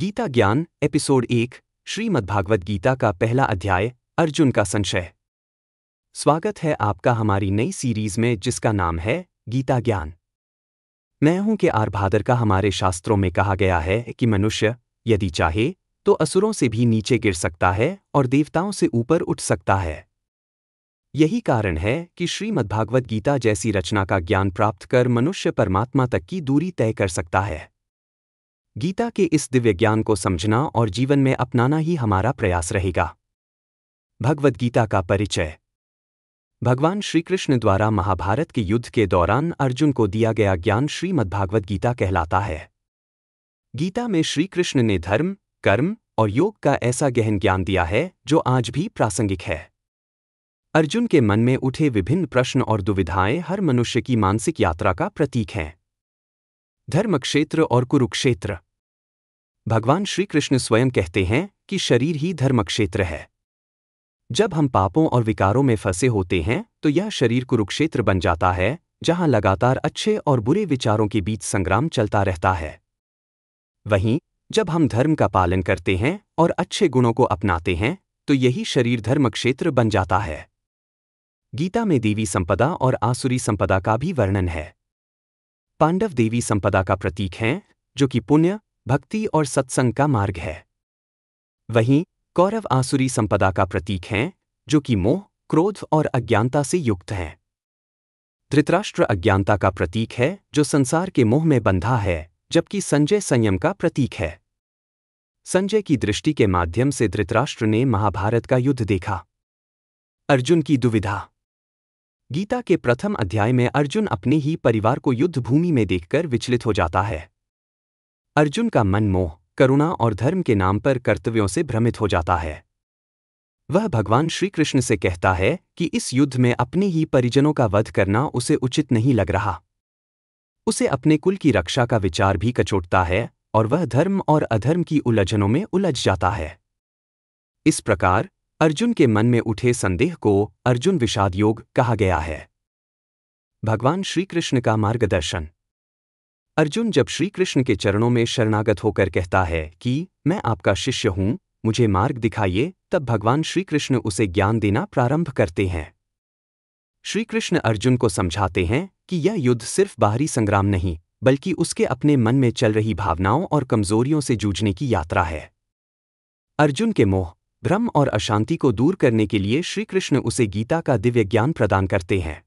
गीता ज्ञान एपिसोड एक श्रीमद्भागवत गीता का पहला अध्याय अर्जुन का संशय स्वागत है आपका हमारी नई सीरीज में जिसका नाम है गीता ज्ञान मैं हूं के आर भादर का हमारे शास्त्रों में कहा गया है कि मनुष्य यदि चाहे तो असुरों से भी नीचे गिर सकता है और देवताओं से ऊपर उठ सकता है यही कारण है कि श्रीमद्भागवत गीता जैसी रचना का ज्ञान प्राप्त कर मनुष्य परमात्मा तक की दूरी तय कर सकता है गीता के इस दिव्य ज्ञान को समझना और जीवन में अपनाना ही हमारा प्रयास रहेगा भगवद गीता का परिचय भगवान श्रीकृष्ण द्वारा महाभारत के युद्ध के दौरान अर्जुन को दिया गया ज्ञान श्रीमद्भागवद गीता कहलाता है गीता में श्रीकृष्ण ने धर्म कर्म और योग का ऐसा गहन ज्ञान दिया है जो आज भी प्रासंगिक है अर्जुन के मन में उठे विभिन्न प्रश्न और दुविधाएं हर मनुष्य की मानसिक यात्रा का प्रतीक हैं धर्म क्षेत्र और कुरुक्षेत्र भगवान श्री कृष्ण स्वयं कहते हैं कि शरीर ही धर्म क्षेत्र है जब हम पापों और विकारों में फंसे होते हैं तो यह शरीर कुरुक्षेत्र बन जाता है जहां लगातार अच्छे और बुरे विचारों के बीच संग्राम चलता रहता है वहीं जब हम धर्म का पालन करते हैं और अच्छे गुणों को अपनाते हैं तो यही शरीर धर्म क्षेत्र बन जाता है गीता में देवी संपदा और आसुरी संपदा का भी वर्णन है पांडव देवी संपदा का प्रतीक हैं जो कि पुण्य भक्ति और सत्संग का मार्ग है वहीं कौरव आसुरी संपदा का प्रतीक हैं जो कि मोह क्रोध और अज्ञानता से युक्त हैं धृतराष्ट्र अज्ञानता का प्रतीक है जो संसार के मोह में बंधा है जबकि संजय संयम का प्रतीक है संजय की दृष्टि के माध्यम से धृतराष्ट्र ने महाभारत का युद्ध देखा अर्जुन की दुविधा गीता के प्रथम अध्याय में अर्जुन अपने ही परिवार को युद्ध भूमि में देखकर विचलित हो जाता है अर्जुन का मन मोह करुणा और धर्म के नाम पर कर्तव्यों से भ्रमित हो जाता है वह भगवान श्रीकृष्ण से कहता है कि इस युद्ध में अपने ही परिजनों का वध करना उसे उचित नहीं लग रहा उसे अपने कुल की रक्षा का विचार भी कचोटता है और वह धर्म और अधर्म की उलझनों में उलझ जाता है इस प्रकार अर्जुन के मन में उठे संदेह को अर्जुन विषाद योग कहा गया है भगवान श्रीकृष्ण का मार्गदर्शन अर्जुन जब श्री कृष्ण के चरणों में शरणागत होकर कहता है कि मैं आपका शिष्य हूं मुझे मार्ग दिखाइए तब भगवान श्रीकृष्ण उसे ज्ञान देना प्रारंभ करते हैं श्रीकृष्ण अर्जुन को समझाते हैं कि यह युद्ध सिर्फ बाहरी संग्राम नहीं बल्कि उसके अपने मन में चल रही भावनाओं और कमजोरियों से जूझने की यात्रा है अर्जुन के मोह भ्रम और अशांति को दूर करने के लिए श्रीकृष्ण उसे गीता का दिव्य ज्ञान प्रदान करते हैं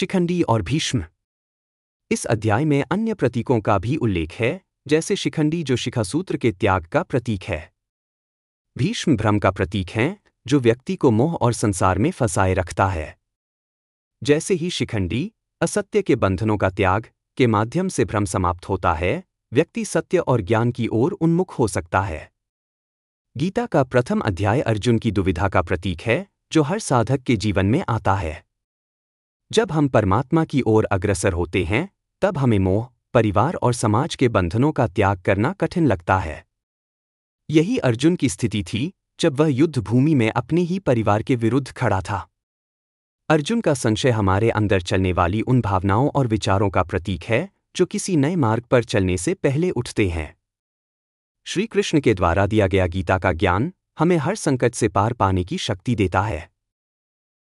शिखंडी और भीष्म इस अध्याय में अन्य प्रतीकों का भी उल्लेख है जैसे शिखंडी जो शिखासूत्र के त्याग का प्रतीक है भीष्म भ्रम का प्रतीक है जो व्यक्ति को मोह और संसार में फंसाए रखता है जैसे ही शिखंडी असत्य के बंधनों का त्याग के माध्यम से भ्रम समाप्त होता है व्यक्ति सत्य और ज्ञान की ओर उन्मुख हो सकता है गीता का प्रथम अध्याय अर्जुन की दुविधा का प्रतीक है जो हर साधक के जीवन में आता है जब हम परमात्मा की ओर अग्रसर होते हैं तब हमें मोह परिवार और समाज के बंधनों का त्याग करना कठिन लगता है यही अर्जुन की स्थिति थी जब वह युद्ध भूमि में अपने ही परिवार के विरुद्ध खड़ा था अर्जुन का संशय हमारे अंदर चलने वाली उन भावनाओं और विचारों का प्रतीक है जो किसी नए मार्ग पर चलने से पहले उठते हैं श्रीकृष्ण के द्वारा दिया गया गीता का ज्ञान हमें हर संकट से पार पाने की शक्ति देता है